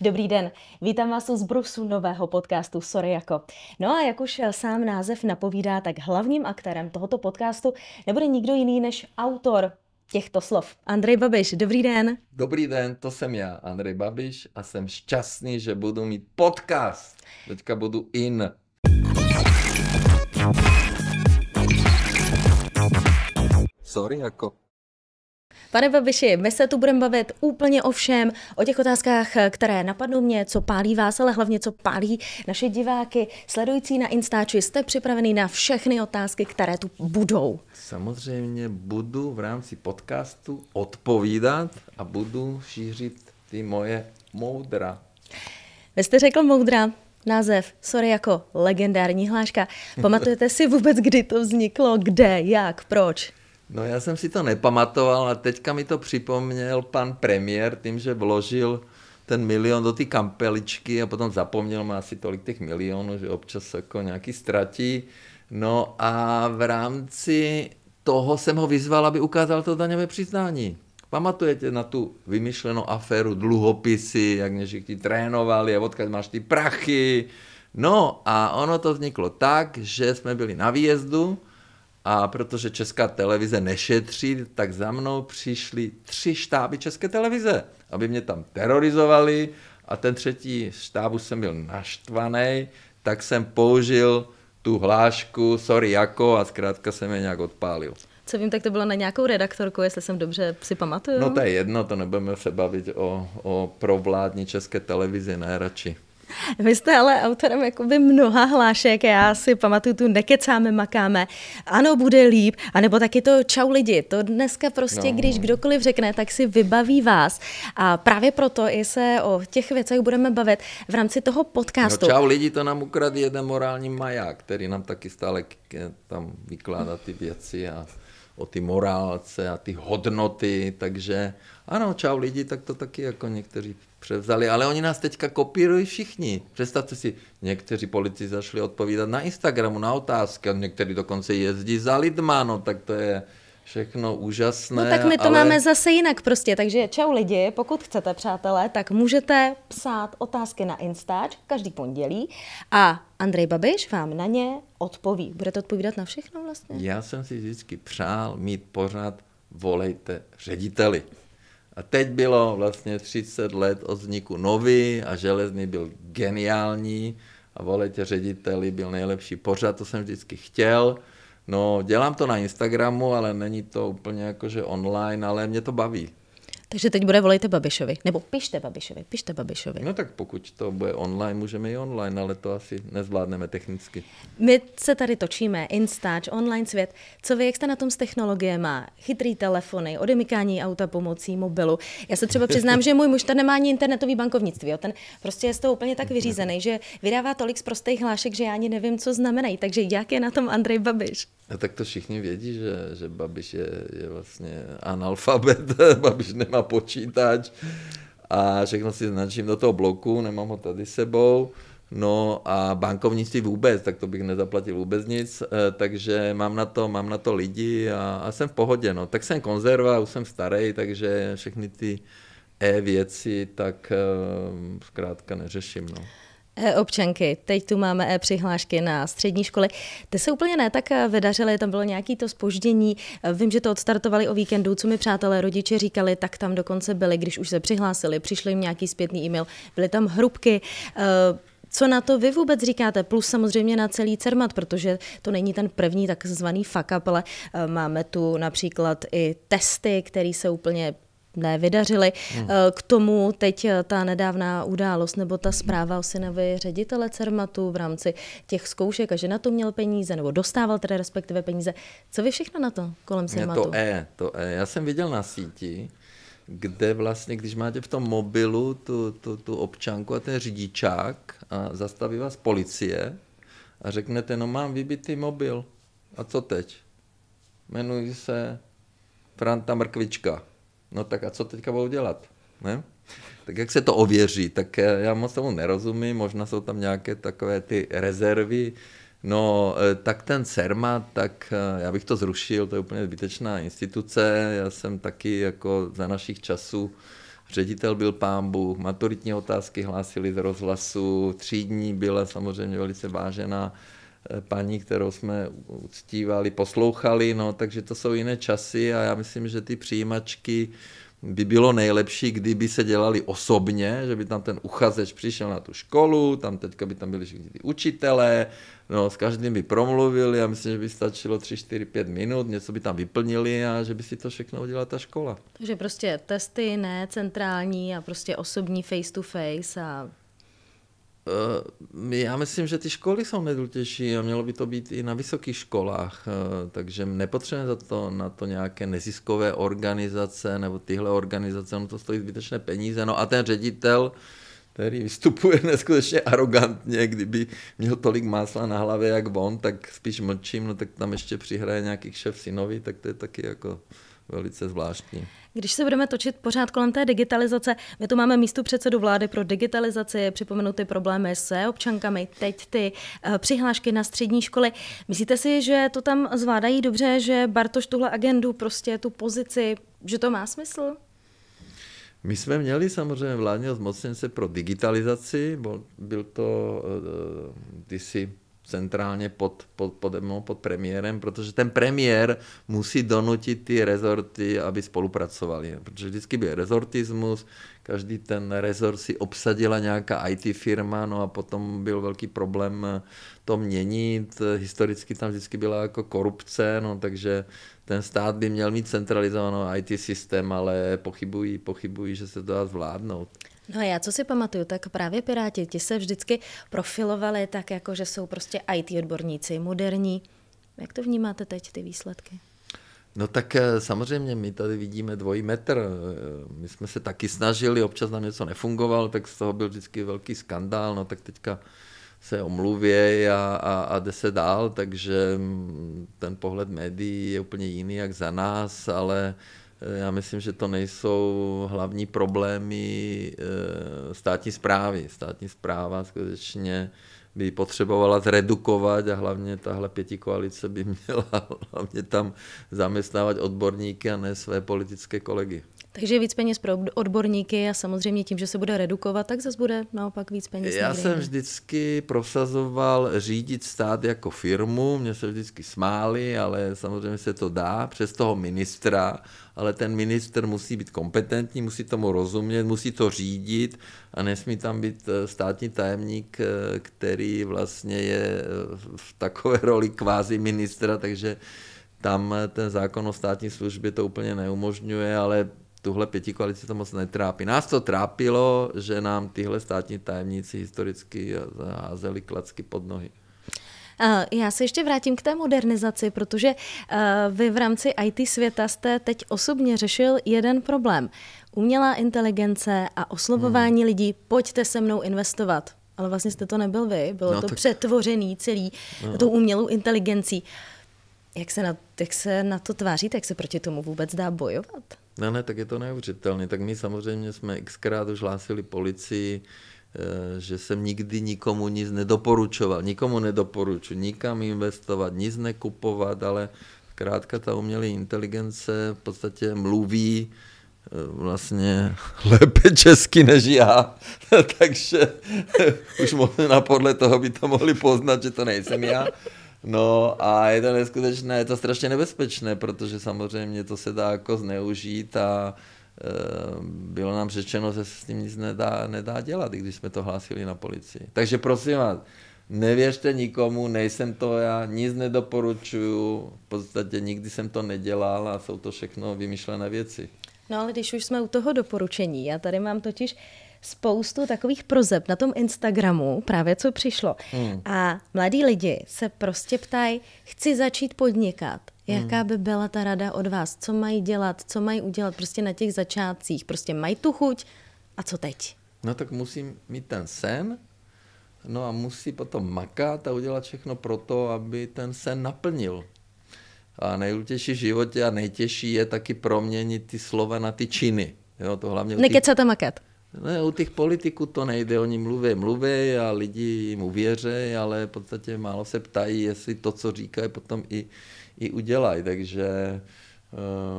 Dobrý den, vítám vás z Brusu nového podcastu Sorry jako. No a jak už eh, sám název napovídá, tak hlavním aktérem tohoto podcastu nebude nikdo jiný než autor těchto slov. Andrej Babiš, dobrý den. Dobrý den, to jsem já, Andrej Babiš a jsem šťastný, že budu mít podcast. Teďka budu in. Sorry jako. Pane Babiši, my se tu budeme bavit úplně o všem, o těch otázkách, které napadnou mě, co pálí vás, ale hlavně co pálí naše diváky, sledující na Instači. Jste připravený na všechny otázky, které tu budou? Samozřejmě budu v rámci podcastu odpovídat a budu šířit ty moje moudra. Vy jste řekl moudra, název Sorry jako legendární hláška. Pamatujete si vůbec, kdy to vzniklo, kde, jak, proč? No já jsem si to nepamatoval a teďka mi to připomněl pan premiér tím, že vložil ten milion do ty kampeličky a potom zapomněl, má asi tolik těch milionů, že občas jako nějaký ztratí. No a v rámci toho jsem ho vyzval, aby ukázal to daňové přiznání. Pamatujete na tu vymyšlenou aféru dluhopisy, jak mě všichni trénovali a odkud máš ty prachy. No a ono to vzniklo tak, že jsme byli na výjezdu, a protože Česká televize nešetří, tak za mnou přišli tři štáby České televize, aby mě tam terorizovali a ten třetí štábu jsem byl naštvaný, tak jsem použil tu hlášku, sorry jako, a zkrátka jsem je nějak odpálil. Co vím, tak to bylo na nějakou redaktorku, jestli jsem dobře si pamatuju. No to je jedno, to nebudeme se bavit o, o provládní české televizi, ne radši. Vy jste ale autorem jakoby mnoha hlášek, já si pamatuju tu nekecáme, makáme, ano, bude líp, anebo taky to čau lidi, to dneska prostě, no. když kdokoliv řekne, tak si vybaví vás. A právě proto i se o těch věcech budeme bavit v rámci toho podcastu. No, čau lidi, to nám ukradl jeden morální maják, který nám taky stále tam vykládá ty věci a o ty morálce a ty hodnoty, takže ano, čau lidi, tak to taky jako někteří převzali, ale oni nás teďka kopírují všichni. Představte si, někteří politici zašli odpovídat na Instagramu na otázky, a někteří dokonce jezdí za lidma, no tak to je všechno úžasné. No tak my to ale... máme zase jinak prostě, takže čau lidi, pokud chcete přátelé, tak můžete psát otázky na Instač každý pondělí a Andrej Babiš vám na ně odpoví. Budete odpovídat na všechno vlastně? Já jsem si vždycky přál mít pořád volejte řediteli. A teď bylo vlastně 30 let od vzniku nový a Železný byl geniální a volete řediteli byl nejlepší pořad, to jsem vždycky chtěl. No, dělám to na Instagramu, ale není to úplně jakože online, ale mě to baví. Takže teď bude volejte Babišovi. Nebo pište Babišovi, pište Babišovi. No tak pokud to bude online, můžeme i online, ale to asi nezvládneme technicky. My se tady točíme, Instač, online svět. Co vy, jak jste na tom s technologiemi? Chytrý telefony, odemykání auta pomocí mobilu. Já se třeba přiznám, že můj muž ten nemá ani internetový bankovnictví. Jo. Ten prostě je z toho úplně tak vyřízený, že vydává tolik z prostých hlášek, že já ani nevím, co znamenají. Takže jak je na tom Andrej Babiš? A no tak to všichni vědí, že, že Babiš je, je vlastně analfabet. Babiš nemá má počítač a všechno si značím do toho bloku, nemám ho tady sebou. No a bankovnictví vůbec, tak to bych nezaplatil vůbec nic, eh, takže mám na to, mám na to lidi a, a jsem v pohodě. No. Tak jsem konzerva, už jsem starý, takže všechny ty e-věci tak eh, zkrátka neřeším. No občanky. Teď tu máme e-přihlášky na střední školy. Ty se úplně ne tak eh, vydařily, tam bylo nějaké to spoždění. Vím, že to odstartovali o víkendu, co mi přátelé rodiče říkali, tak tam dokonce byli, když už se přihlásili, přišli jim nějaký zpětný e-mail, byly tam hrubky. Eh, co na to vy vůbec říkáte? Plus samozřejmě na celý CERMAT, protože to není ten první takzvaný fuck up, ale eh, máme tu například i testy, které se úplně nevydařily. Hmm. Eh, k tomu teď eh, ta nedávná událost nebo ta zpráva o synovi ředitele Cermatu v rámci těch zkoušek a že na to měl peníze, nebo dostával tedy respektive peníze. Co vy všechno na to kolem Cermatu? To E, to E. Já jsem viděl na síti, kde vlastně, když máte v tom mobilu tu, tu, tu občanku a ten řidičák a zastaví vás policie a řeknete, no mám vybitý mobil. A co teď? Jmenuji se Franta Mrkvička. No tak a co teďka budou dělat? Ne? Tak jak se to ověří? Tak já moc tomu nerozumím, možná jsou tam nějaké takové ty rezervy. No, eh, tak ten CERMA, tak eh, já bych to zrušil, to je úplně zbytečná instituce. Já jsem taky jako za našich časů ředitel byl pámbu, maturitní otázky hlásili z rozhlasu, třídní byla samozřejmě velice vážená Eh, paní, kterou jsme uctívali, poslouchali, no, takže to jsou jiné časy a já myslím, že ty přijímačky by bylo nejlepší, kdyby se dělali osobně, že by tam ten uchazeč přišel na tu školu, tam teďka by tam byli všichni ty učitelé, no s každým by promluvili, já myslím, že by stačilo 3, 4, 5 minut, něco by tam vyplnili a že by si to všechno udělala ta škola. Takže prostě testy ne centrální a prostě osobní face to face a Eh, já myslím, že ty školy jsou nejdůležitější a mělo by to být i na vysokých školách, eh, takže nepotřebujeme za to, na to nějaké neziskové organizace nebo tyhle organizace, ono to stojí zbytečné peníze. No a ten ředitel, který vystupuje neskutečně arrogantně, kdyby měl tolik másla na hlavě jak on, tak spíš mlčím, no tak tam ještě přihraje nějaký šef synovi, tak to je taky jako velice zvláštní. Když se budeme točit pořád kolem té digitalizace, my tu máme místo předsedu vlády pro digitalizaci, připomenu ty problémy s občankami, teď ty eh, přihlášky na střední školy. Myslíte si, že to tam zvládají dobře, že Bartoš tuhle agendu, prostě tu pozici, že to má smysl? My jsme měli samozřejmě vládního zmocněnce pro digitalizaci, byl to uh, kdysi centrálně pod, pod, pod pod, no, pod premiérem, protože ten premiér musí donutit ty rezorty, aby spolupracovali. Protože vždycky byl rezortismus, každý ten rezort si obsadila nějaká IT firma, no a potom byl velký problém eh, to měnit. Historicky tam vždycky byla jako korupce, no takže ten stát by měl mít centralizovaný IT systém, ale pochybují, pochybují, že se to dá zvládnout. No a já, co si pamatuju, tak právě Piráti, ti se vždycky profilovali tak, jako že jsou prostě IT odborníci, moderní. Jak to vnímáte teď, ty výsledky? No tak eh, samozřejmě my tady vidíme dvojí metr. Eh, my jsme se taky snažili, občas nám něco nefungovalo, tak z toho byl vždycky velký skandál, no tak teďka se omluvě a, a, a jde se dál, takže mm, ten pohled médií je úplně jiný jak za nás, ale uh, Eh, já myslím, že to nejsou hlavní problémy eh, státní zprávy. Státní zpráva skutečně by potřebovala zredukovat a hlavně tahle pěti koalice by měla hlavně tam zaměstnávat odborníky a ne své politické kolegy. Takže víc peněz pro odborníky a samozřejmě tím, že se bude redukovat, tak zase bude naopak víc peněz. Já jsem jsem vždycky prosazoval řídit stát jako firmu, mě se vždycky smáli, ale samozřejmě se to dá přes toho ministra, ale ten minister musí být kompetentní, musí tomu rozumět, musí to řídit a nesmí tam být eh, státní tajemník, eh, který vlastně je eh, v takové roli kvázi ministra, takže tam ten zákon o státní službě to úplně neumožňuje, ale tuhle pěti koalici to moc netrápí. Nás to trápilo, že nám tyhle státní tajemníci historicky házeli klacky pod nohy. Eh, já se ještě vrátím k té modernizaci, protože eh, vy v rámci IT světa jste teď osobně řešil jeden problém. Umělá inteligence a oslovování hmm. lidí, pojďte se mnou investovat. Ale vlastně jste to nebyl vy, bylo no, to tak... přetvořený celý no. tou umělou inteligencí. Jak se, na, jak se na to tváříte, jak se proti tomu vůbec dá bojovat? No ne, tak je to neuvěřitelné. Tak my samozřejmě jsme xkrát už hlásili policii, eh, že jsem nikdy nikomu nic nedoporučoval. Nikomu nedoporučuji nikam investovat, nic nekupovat, ale zkrátka ta umělá inteligence v podstatě mluví eh, vlastně lépe česky než já, takže už možná podle toho by to mohli poznat, že to nejsem já. No a je to neskutečné, je to strašně nebezpečné, protože samozřejmě to se dá jako zneužít a eh, bylo nám řečeno, že se s tím nic nedá, nedá dělat, i když jsme to hlásili na policii. Takže prosím vás, nevěřte nikomu, nejsem to já, nic nedoporučuju, v podstatě nikdy jsem to nedělal a jsou to všechno vymyšlené věci. No ale když už jsme u toho doporučení, já tady mám totiž spoustu takových prozeb na tom Instagramu, právě co přišlo. Mm. A mladí lidi se prostě ptají, chci začít podnikat. Hmm. Jaká by byla ta rada od vás? Co mají dělat? Co mají udělat prostě na těch začátcích? Prostě mají tu chuť a co teď? No tak musím mít ten sen, no a musí potom makat a udělat všechno pro to, aby ten sen naplnil. A nejlutější v životě a nejtěžší je taky proměnit ty slova na ty činy. Jo, to hlavně Nekecat a makat. Ne, u těch politiků to nejde, oni mluví, mluví a lidi jim uvěří, ale v podstatě málo se ptají, jestli to, co říkají, potom i, i udělají. Takže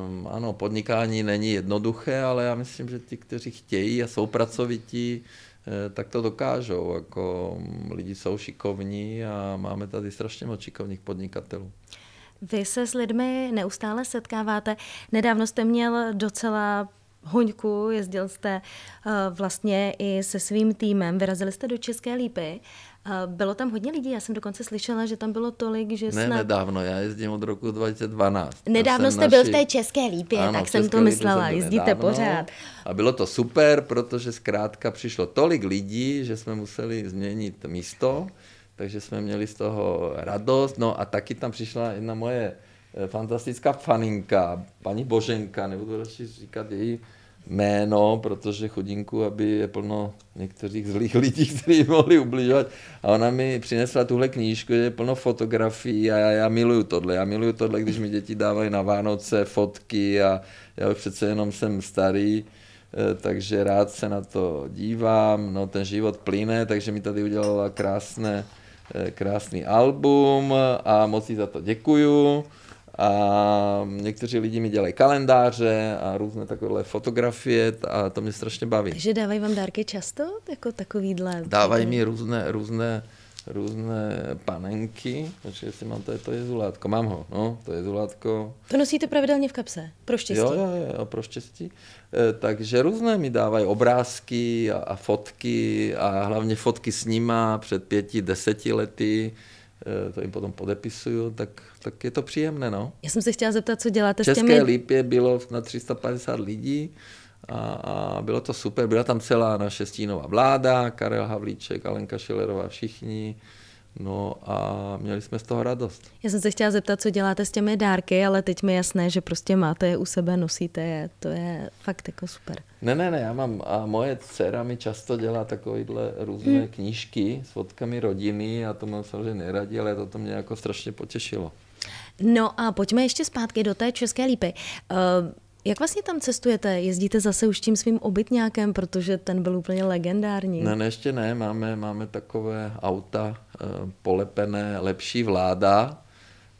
um, ano, podnikání není jednoduché, ale já myslím, že ti, kteří chtějí a jsou pracovití, eh, tak to dokážou. Jako, mm, lidi jsou šikovní a máme tady strašně moc šikovných podnikatelů. Vy se s lidmi neustále setkáváte. Nedávno jste měl docela Hoňku, jezdil jste eh, vlastně i se svým týmem, vyrazili jste do České Lípy. Eh, bylo tam hodně lidí, já jsem dokonce slyšela, že tam bylo tolik, že snad... Ne, nedávno, já jezdím od roku 2012. Nedávno jste naši... byl v té České Lípě, ano, tak České jsem to myslela, jsem jezdíte nedávno. pořád. A bylo to super, protože zkrátka přišlo tolik lidí, že jsme museli změnit místo, takže jsme měli z toho radost. No a taky tam přišla jedna moje eh, fantastická faninka, paní Boženka, nebudu radši říkat její jméno, protože chodinku, aby je plno některých zlých lidí, kteří mohli ubližovat. A ona mi přinesla tuhle knížku, je plno fotografií a já, já miluju tohle. Já miluju tohle, když mi děti dávají na Vánoce fotky a já už přece jenom jsem starý, eh, takže rád se na to dívám. No ten život plyne, takže mi tady udělala krásné, eh, krásný album a moc jí za to děkuju a někteří lidi mi dělají kalendáře a různé takové fotografie a to mě strašně baví. Takže dávají vám dárky často? Jako takovýhle? Dávají mi různé, různé, různé panenky, takže jestli mám je to jezulátko, mám ho, no, to jezulátko. To nosíte pravidelně v kapse, pro štěstí. Jo, jo, jo, pro štěstí. E, takže různé mi dávají obrázky a, a fotky a hlavně fotky s nima před pěti, deseti lety, Eh, to jim potom podepisuju, tak, tak je to příjemné. No. Já jsem se chtěla zeptat, co děláte České s těmi... České lípě bylo na 350 lidí a, a bylo to super. Byla tam celá naše stínová vláda, Karel Havlíček, Alenka Šilerová, všichni. No a měli jsme z toho radost. Já jsem se chtěla zeptat, co děláte s těmi dárky, ale teď mi jasné, že prostě máte je u sebe, nosíte je, to je fakt jako super. Ne, ne, ne, já mám, a moje dcera mi často dělá takovýhle různé hmm. knížky s fotkami rodiny a to mám samozřejmě neradí, ale to mě jako strašně potěšilo. No a pojďme ještě zpátky do té české lípy. Uh, jak vlastně tam cestujete? Jezdíte zase už tím svým obytňákem, protože ten byl úplně legendární. Ne, ne ještě ne, máme, máme takové auta e, polepené, lepší vláda,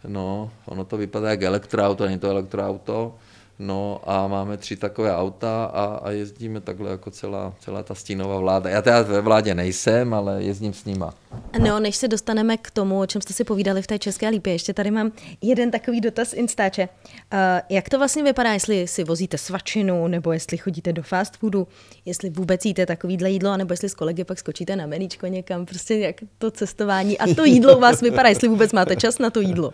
No, ono to vypadá jak elektroauto, není to elektroauto. No a máme tři takové auta a, a jezdíme takhle jako celá, celá ta stínová vláda. Já teda ve vládě nejsem, ale jezdím s nima. No, než se dostaneme k tomu, o čem jste si povídali v té České lípě, ještě tady mám jeden takový dotaz Instače. Uh, jak to vlastně vypadá, jestli si vozíte svačinu, nebo jestli chodíte do fast foodu, jestli vůbec jíte takovýhle jídlo, nebo jestli s kolegy pak skočíte na meničko někam, prostě jak to cestování a to jídlo u vás vypadá, jestli vůbec máte čas na to jídlo.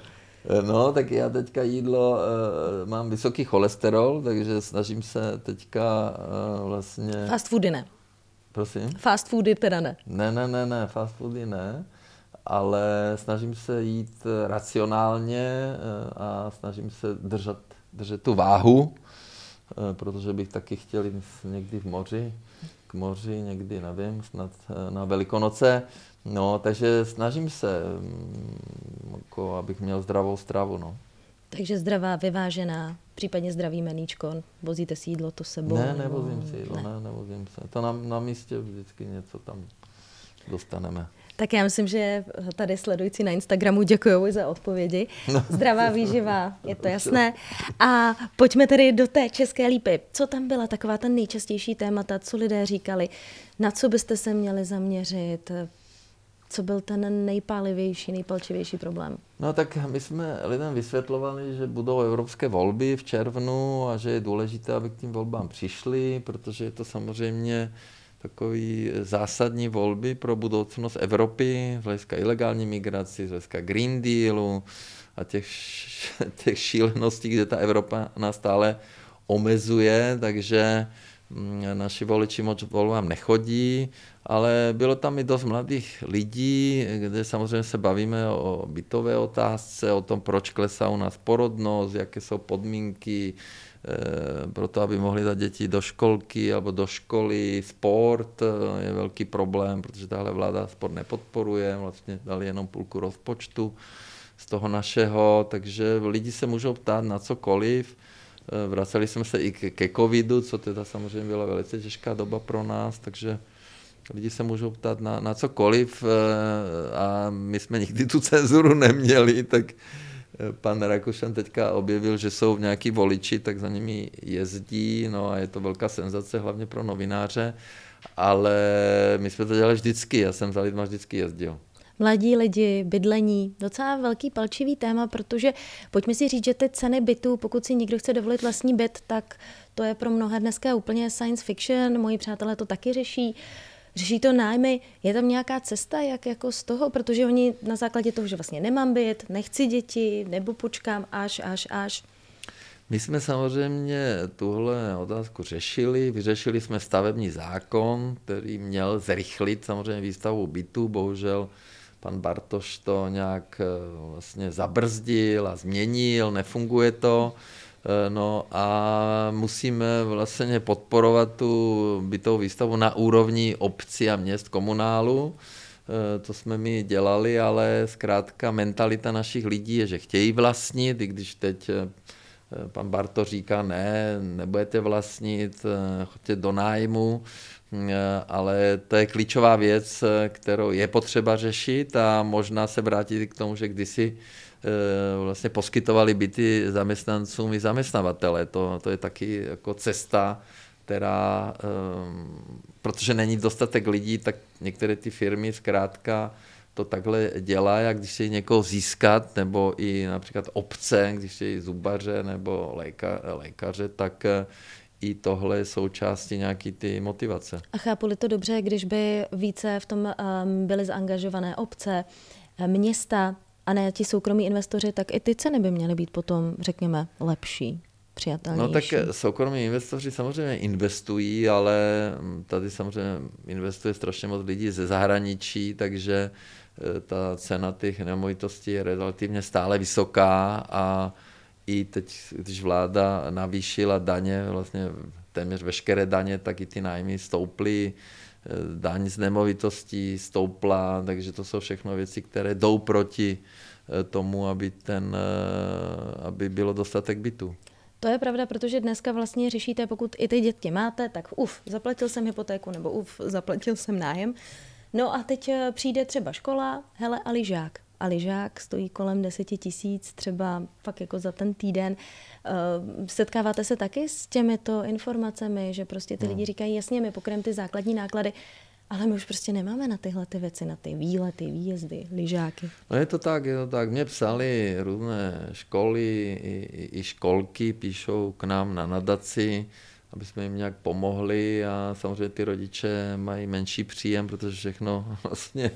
No, tak já teďka jídlo, eh, mám vysoký cholesterol, takže snažím se teďka eh, vlastně... Fast foody ne. Prosím? Fast foody teda ne. Ne, ne, ne, ne, fast foody ne, ale snažím se jít eh, racionálně a snažím se držet, držet tu váhu, protože bych taky chtěl jít někdy v moři moři někdy, nevím, snad eh, na Velikonoce. No, takže snažím se, mm, jako, abych měl zdravou stravu. No. Takže zdravá, vyvážená, případně zdravý meníčko. Vozíte si jídlo to sebou? Ne, nevozím si jídlo, ne. ne, nevozím se. To na, na místě vždycky něco tam dostaneme. Tak já myslím, že tady sledující na Instagramu děkuji za odpovědi. No. Zdravá výživa, je to jasné. A pojďme tedy do té české lípy. Co tam byla taková ta nejčastější témata, co lidé říkali, na co byste se měli zaměřit, co byl ten nejpálivější, nejpalčivější problém? No tak my jsme lidem vysvětlovali, že budou evropské volby v červnu a že je důležité, aby k tím volbám přišli, protože je to samozřejmě takový zásadní volby pro budoucnost Evropy, z hlediska ilegální migraci, z hlediska Green Dealu a těch, těch šíleností, kde ta Evropa nás stále omezuje, takže mm, naši voliči moc volbám nechodí, ale bylo tam i dost mladých lidí, kde samozřejmě se bavíme o bytové otázce, o tom, proč klesá u nás porodnost, jaké jsou podmínky, Eh, pro to, aby mohli dát děti do školky nebo do školy, sport eh, je velký problém, protože tahle vláda sport nepodporuje, vlastně dali jenom půlku rozpočtu z toho našeho, takže lidi se můžou ptát na cokoliv. Eh, vraceli jsme se i ke covidu, co teda samozřejmě byla velice těžká doba pro nás, takže lidi se můžou ptát na, na cokoliv a my jsme nikdy tu cenzuru neměli, tak pan Rakušan teďka objevil, že jsou v nějaký voliči, tak za nimi jezdí, no a je to velká senzace, hlavně pro novináře, ale my jsme to dělali vždycky, já jsem za lidma vždycky jezdil mladí lidi, bydlení. Docela velký palčivý téma, protože pojďme si říct, že ty ceny bytů, pokud si někdo chce dovolit vlastní byt, tak to je pro mnohé dneska úplně science fiction. Moji přátelé to taky řeší. Řeší to nájmy, je tam nějaká cesta, jak jako z toho, protože oni na základě toho, že vlastně nemám byt, nechci děti, nebo počkám až, až, až. My jsme samozřejmě tuhle otázku řešili. Vyřešili jsme stavební zákon, který měl zrychlit samozřejmě výstavu bytu. Bohužel pan Bartoš to nějak eh, vlastně zabrzdil a změnil, nefunguje to. Eh, no a musíme vlastně podporovat tu bytovou výstavu na úrovni obcí a měst komunálu. Eh, to jsme my dělali, ale zkrátka mentalita našich lidí je, že chtějí vlastnit, i když teď eh, pan Barto říká, ne, nebudete vlastnit, choďte do nájmu, ale to je klíčová věc, kterou je potřeba řešit a možná se vrátit k tomu, že kdysi si Eh, vlastně poskytovali byty zaměstnancům i zaměstnavatele. To, to je taky jako cesta, která, eh, protože není dostatek lidí, tak některé ty firmy zkrátka to takhle dělá, jak když chtějí někoho získat, nebo i například obce, když chtějí zubaře nebo léka, lékaře, tak eh, i tohle je součástí nějaký ty motivace. A chápu-li to dobře, když by více v tom byly zaangažované obce, města, a ne ti soukromí investoři, tak i ty ceny by měly být potom, řekněme, lepší. No tak eh, soukromí investoři samozřejmě investují, ale mm, tady samozřejmě investuje strašně moc lidí ze zahraničí, takže eh, ta cena těch nemovitostí je relativně stále vysoká a i teď, když vláda navýšila daně, vlastně téměř veškeré daně, tak i ty nájmy stouply. Eh, daň z nemovitostí stoupla, takže to jsou všechno věci, které jdou proti eh, tomu, aby, ten, eh, aby bylo dostatek bytu. To je pravda, protože dneska vlastně řešíte, pokud i ty děti máte, tak uf, zaplatil jsem hypotéku nebo uf, zaplatil jsem nájem. No a teď přijde třeba škola, hele, ale žák a lyžák stojí kolem 10 tisíc, třeba fakt jako za ten týden. Eh, setkáváte se taky s těmito informacemi, že prostě ty no. lidi říkají, jasně, my pokrem ty základní náklady, ale my už prostě nemáme na tyhle ty věci, na ty výlety, výjezdy, lyžáky. No je to tak, je to tak. Mě psali různé školy, i, i školky píšou k nám na nadaci, aby jsme jim nějak pomohli a samozřejmě ty rodiče mají menší příjem, protože všechno vlastně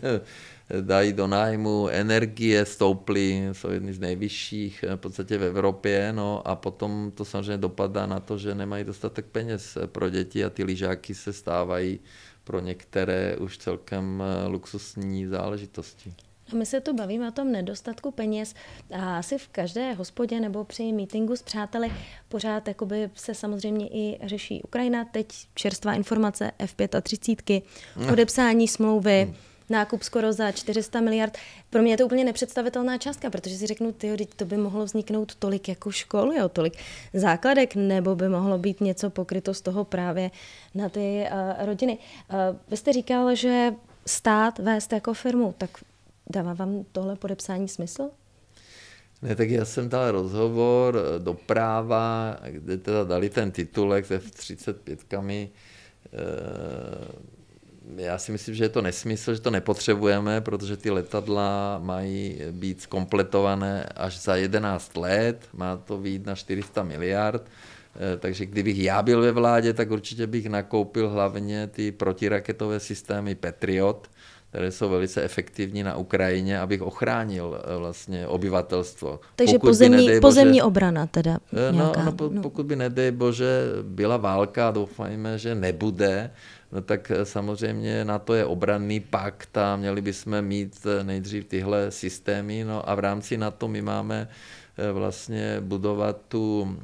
dají do nájmu, energie stouply, jsou jedny z nejvyšších eh, v podstatě v Evropě, no a potom to samozřejmě dopadá na to, že nemají dostatek peněz eh, pro děti a ty lyžáky se stávají pro některé už celkem eh, luxusní záležitosti. A my se tu bavíme o tom nedostatku peněz a asi v každé hospodě nebo při mítingu s přáteli pořád jakoby se samozřejmě i řeší Ukrajina, teď čerstvá informace F35, hm. podepsání smlouvy, hm. nákup skoro za 400 miliard. Pro mě je to úplně nepředstavitelná částka, protože si řeknu, ty to by mohlo vzniknout tolik jako školu, jo, tolik základek, nebo by mohlo být něco pokryto z toho právě na ty uh, rodiny. Uh, vy jste říkal, že stát vést jako firmu, tak Dává vám tohle podepsání smysl? Ne, tak já jsem dal rozhovor eh, do práva, kde teda dali ten titulek se v 35 kami. Eh, já si myslím, že je to nesmysl, že to nepotřebujeme, protože ty letadla mají být skompletované až za 11 let, má to být na 400 miliard. Eh, takže kdybych já byl ve vládě, tak určitě bych nakoupil hlavně ty protiraketové systémy Patriot, které jsou velice efektivní na Ukrajině, abych ochránil eh, vlastně obyvatelstvo. Takže pokud pozemní, bože, pozemní obrana teda eh, no, nějaká. No, no. Pokud by, nedej bože, byla válka, doufajme, že nebude, no tak eh, samozřejmě na to je obranný pakt a měli bychom mít nejdřív tyhle systémy, no a v rámci na to my máme vlastně budovat tu,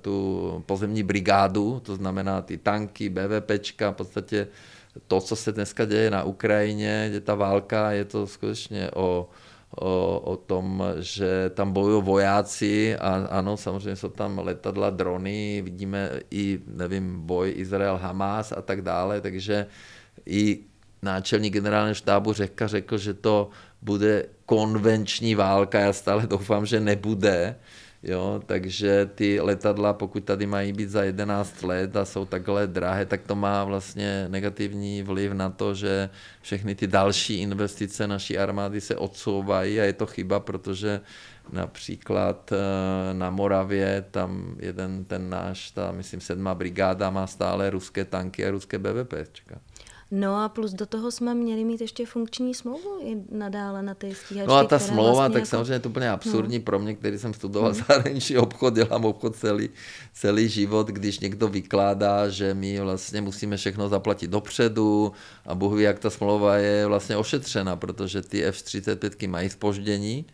tu pozemní brigádu, to znamená ty tanky, BVPčka, v podstatě to, co se dneska děje na Ukrajině, je ta válka, je to skutečně o, o, o tom, že tam bojují vojáci a ano, samozřejmě jsou tam letadla, drony, vidíme i, nevím, boj Izrael-Hamas a tak dále, takže i náčelník generálního štábu řekl, řekl, že to bude konvenční válka, já stále doufám, že nebude, Jo, takže ty letadla, pokud tady mají být za 11 let a jsou takhle drahé, tak to má vlastně negativní vliv na to, že všechny ty další investice naší armády se odsouvají a je to chyba, protože například eh, na Moravě, tam jeden ten náš, ta myslím sedmá brigáda má stále ruské tanky a ruské BVP. Čeká. No a plus do toho jsme měli mít ještě funkční smlouvu i nadále na ty stíhačky. No a ta smlouva, vlastně tak jako... samozřejmě je to úplně absurdní no. pro mě, který jsem studoval hmm. zahraniční obchod, dělám obchod celý, celý život, když někdo vykládá, že my vlastně musíme všechno zaplatit dopředu a Bůh ví, jak ta smlouva je vlastně ošetřena, protože ty F-35 mají spoždění,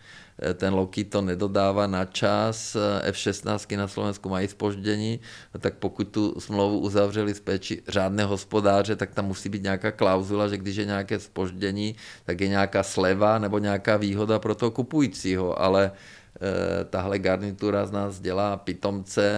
Eh, ten Loki to nedodává na čas, eh, F-16 na Slovensku mají spoždění, no tak pokud tu smlouvu uzavřeli z péči řádné hospodáře, tak tam musí být nějaká klauzula, že když je nějaké spoždění, tak je nějaká sleva nebo nějaká výhoda pro toho kupujícího, ale eh, tahle garnitura z nás dělá pitomce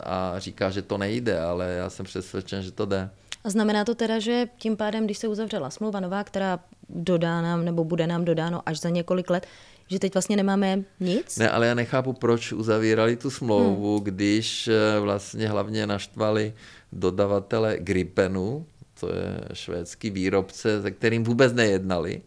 a říká, že to nejde, ale já jsem přesvědčen, že to jde. A znamená to teda, že tím pádem, když se uzavřela smlouva nová, která dodá nám nebo bude nám dodáno až za několik let, že teď vlastně nemáme nic? Ne, ale já nechápu, proč uzavírali tu smlouvu, hmm. když eh, vlastně hlavně naštvali dodavatele Gripenu, to je švédský výrobce, se kterým vůbec nejednali.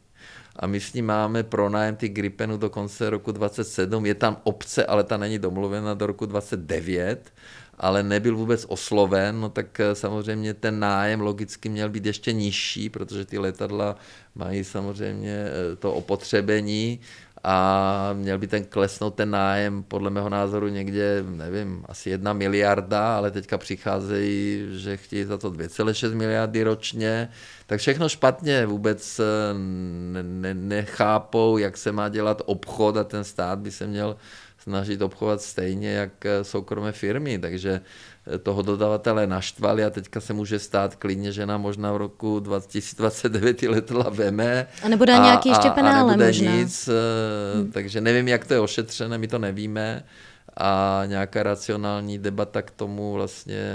A my s ním máme pronájem ty Gripenu do konce roku 27. Je tam obce, ale ta není domluvena do roku 29 ale nebyl vůbec osloven, no tak eh, samozřejmě ten nájem logicky měl být ještě nižší, protože ty letadla mají samozřejmě eh, to opotřebení a měl by ten klesnout ten nájem podle mého názoru někde, nevím, asi jedna miliarda, ale teďka přicházejí, že chtějí za to 2,6 miliardy ročně, tak všechno špatně, vůbec eh, ne- ne- nechápou, jak se má dělat obchod a ten stát by se měl snažit obchovat stejně jak eh, soukromé firmy, takže eh, toho dodavatele naštvali a teďka se může stát klidně, že nám možná v roku 2029 ty letla veme. A nebude a, nějaký ještě penále a nebude možná. nic, hmm. takže nevím, jak to je ošetřené, my to nevíme a nějaká racionální debata k tomu vlastně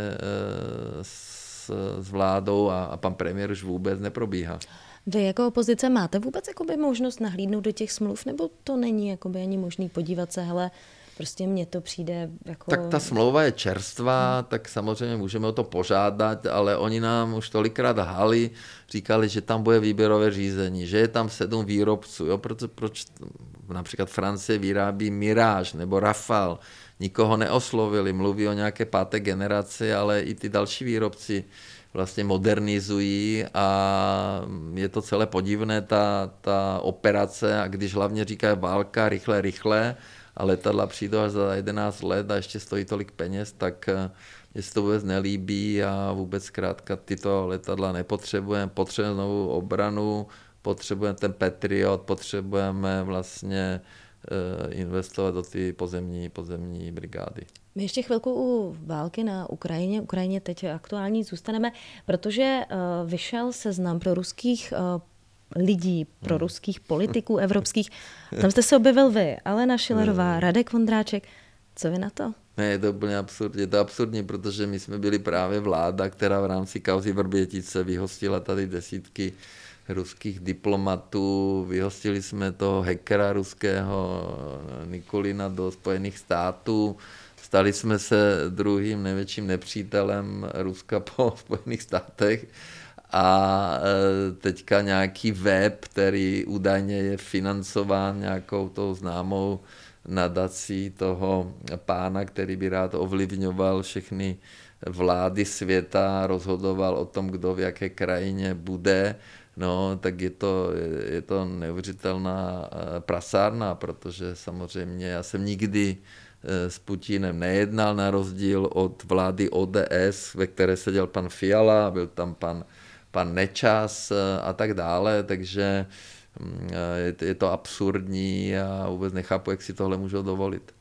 s, s vládou a, a pan premiér už vůbec neprobíhá. Vy jako opozice máte vůbec jakoby možnost nahlídnout do těch smluv, nebo to není jakoby ani možný podívat se, hele, prostě mně to přijde jako... Tak ta smlouva je čerstvá, hmm. tak samozřejmě můžeme o to požádat, ale oni nám už tolikrát hali, říkali, že tam bude výběrové řízení, že je tam sedm výrobců, jo, proč, proč například Francie vyrábí Mirage nebo Rafale, nikoho neoslovili, mluví o nějaké páté generaci, ale i ty další výrobci vlastně modernizují a je to celé podivné, ta, ta operace, a když hlavně říká válka rychle, rychle, a letadla přijdou až za 11 let a ještě stojí tolik peněz, tak eh, mě se to vůbec nelíbí a vůbec zkrátka tyto letadla nepotřebujeme. Potřebujeme novou obranu, potřebujeme ten Patriot, potřebujeme vlastně eh, investovat do ty pozemní, pozemní brigády. My ještě chvilku u války na Ukrajině, Ukrajině teď aktuální zůstaneme, protože eh, vyšel seznam pro ruských eh, lidí, pro hmm. ruských politiků evropských. Tam jste se objevil vy, Alena Šilerová, hmm. Radek Vondráček. Co vy na to? Ne, je to úplně absurdní. Je to absurdní, protože my jsme byli právě vláda, která v rámci kauzy Vrbětice vyhostila tady desítky ruských diplomatů, vyhostili jsme toho hackera ruského Nikolina do Spojených států, Stali jsme se druhým největším nepřítelem Ruska po Spojených státech a e, teďka nějaký web, který údajně je financován nějakou tou známou nadací toho pána, který by rád ovlivňoval všechny vlády světa, rozhodoval o tom, kdo v jaké krajině bude, no, tak je to, je to neuvěřitelná e, prasárna, protože samozřejmě já jsem nikdy Eh, s Putinem nejednal, na rozdíl od vlády ODS, ve které seděl pan Fiala, byl tam pan, pan Nečas eh, a tak dále, takže mm, eh, je to absurdní a vůbec nechápu, jak si tohle můžou dovolit.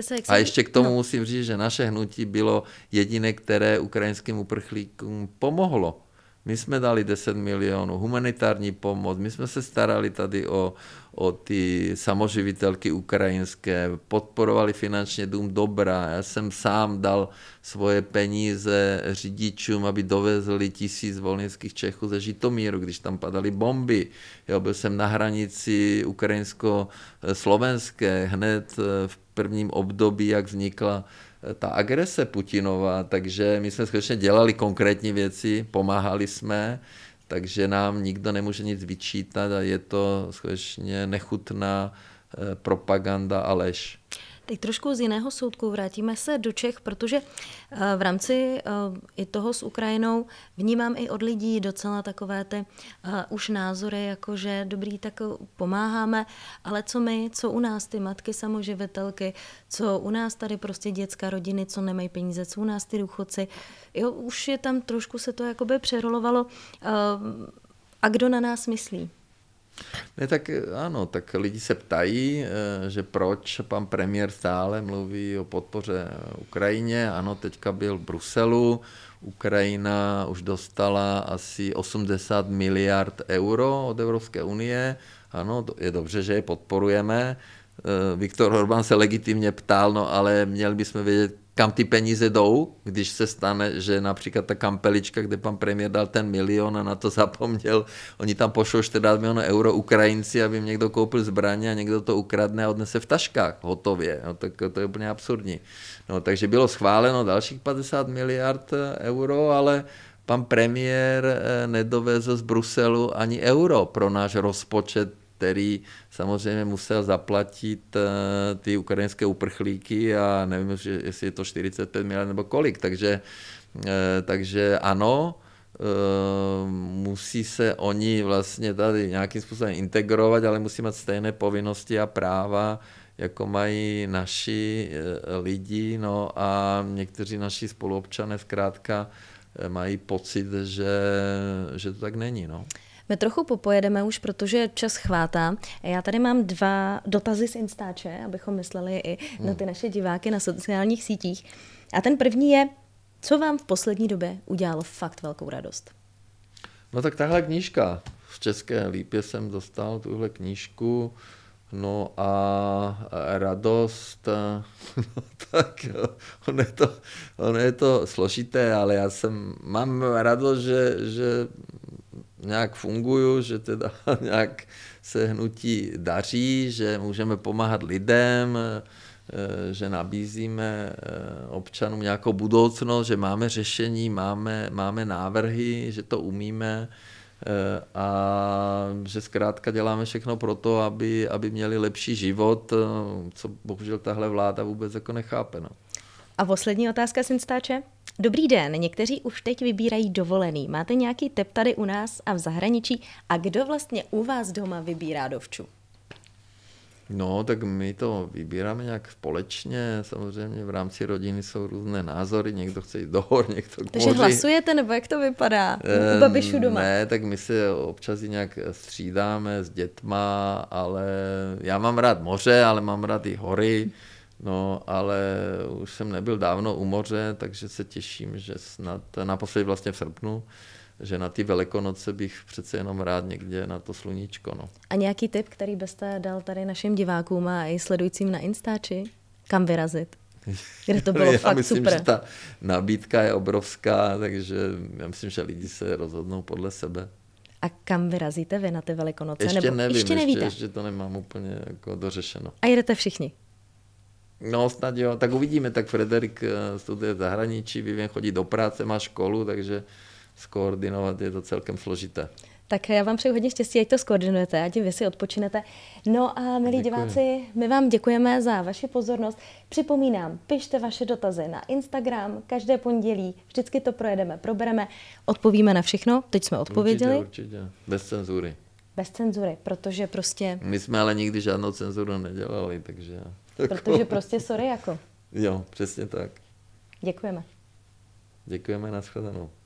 se, jak a ještě k tomu no. musím říct, že naše hnutí bylo jediné, které ukrajinským uprchlíkům pomohlo. My jsme dali 10 milionů, humanitární pomoc, my jsme se starali tady o, o ty samoživitelky ukrajinské, podporovali finančně Dům Dobra, já jsem sám dal svoje peníze řidičům, aby dovezli tisíc volnických Čechů ze Žitomíru, když tam padaly bomby. Jo, byl jsem na hranici ukrajinsko-slovenské hned eh, v prvním období, jak vznikla ta agrese Putinova, takže my jsme skutečně dělali konkrétní věci, pomáhali jsme, takže nám nikdo nemůže nic vyčítat a je to skutečně nechutná eh, propaganda a lež. Teď trošku z jiného soudku vrátíme se do Čech, protože eh, v rámci eh, i toho s Ukrajinou vnímám i od lidí docela takové ty eh, už názory, jako že dobrý, tak pomáháme, ale co my, co u nás ty matky samoživitelky, co u nás tady prostě dětská rodiny, co nemají peníze, co u nás ty důchodci. Jo, už je tam trošku se to jakoby přerolovalo. A kdo na nás myslí? Ne, tak eh, ano, tak lidi se ptají, eh, že proč pan premiér stále mluví o podpoře eh, Ukrajině. Ano, teďka byl v Bruselu, Ukrajina už dostala asi 80 miliard euro od Evropské unie. Ano, je dobře, že je podporujeme. Viktor Orbán se legitimně ptal, no ale měli bychom vědět, kam ty peníze jdou, když se stane, že například ta kampelička, kde pan premiér dal ten milion a na to zapomněl, oni tam pošlou 14 milionů euro Ukrajinci, aby jim někdo koupil zbraně a někdo to ukradne a odnese v taškách hotově. No, tak to je úplně absurdní. No, takže bylo schváleno dalších 50 miliard eh, euro, ale pan premiér eh, nedovezl z Bruselu ani euro pro náš rozpočet který samozřejmě musel zaplatit eh, ty ukrajinské uprchlíky a nevím, jestli je to 45 miliard nebo kolik, takže, eh, takže ano, eh, musí se oni vlastně tady nějakým způsobem integrovat, ale musí mít stejné povinnosti a práva, jako mají naši lidi, no a někteří naši spoluobčané zkrátka mají pocit, že, že to tak není, no. My trochu popojedeme už, protože čas chvátá. Já tady mám dva dotazy z Instače, abychom mysleli i hmm. na ty naše diváky na sociálních sítích. A ten první je, co vám v poslední době udělalo fakt velkou radost? No tak tahle knížka. V České lípě jsem dostal tuhle knížku. No a radost, no tak ono je, to, on je to složité, ale já jsem, mám radost, že, že nějak funguju, že teda nějak se hnutí daří, že můžeme pomáhat lidem, eh, že nabízíme eh, občanům nějakou budoucnost, že máme řešení, máme, máme návrhy, že to umíme eh, a že zkrátka děláme všechno pro to, aby, aby měli lepší život, co bohužel tahle vláda vůbec jako nechápe. No. A poslední otázka, Sinstáče. Dobrý den, někteří už teď vybírají dovolený. Máte nějaký tip tady u nás a v zahraničí? A kdo vlastně u vás doma vybírá dovču? No, tak my to vybíráme nějak společně, samozřejmě v rámci rodiny jsou různé názory, někdo chce jít do hor, někdo k Takže hlasujete, nebo jak to vypadá u babišů doma? Ne, tak my se občas i nějak střídáme s dětma, ale já mám rád moře, ale mám rád i hory. No, ale už jsem nebyl dávno u moře, takže se těším, že snad, naposledy vlastně v srpnu, že na ty velikonoce bych přece jenom rád někde na to sluníčko. No. A nějaký tip, který byste dal tady našim divákům a i sledujícím na Instači? Kam vyrazit? Kde to bylo já fakt myslím, super. že ta nabídka je obrovská, takže já myslím, že lidi se rozhodnou podle sebe. A kam vyrazíte vy na ty velikonoce? Ještě Nebo nevím, ještě, nevíte. ještě, ještě to nemám úplně jako dořešeno. A jedete všichni? No snad jo, tak uvidíme, tak Frederik eh, studuje v zahraničí, vyvím chodí do práce, má školu, takže skoordinovat je to celkem složité. Tak já vám přeju hodně štěstí, ať to skoordinujete, ať vy si odpočinete. No a milí Děkuji. diváci, my vám děkujeme za vaši pozornost. Připomínám, pište vaše dotazy na Instagram každé pondělí, vždycky to projedeme, probereme, odpovíme na všechno, teď jsme odpověděli. Určitě, určitě, bez cenzury. Bez cenzury, protože prostě... My jsme ale nikdy žádnou cenzuru nedělali, takže... Jako- Protože prostě sorry jako. Jo, přesně tak. Děkujeme. Děkujeme, nashledanou.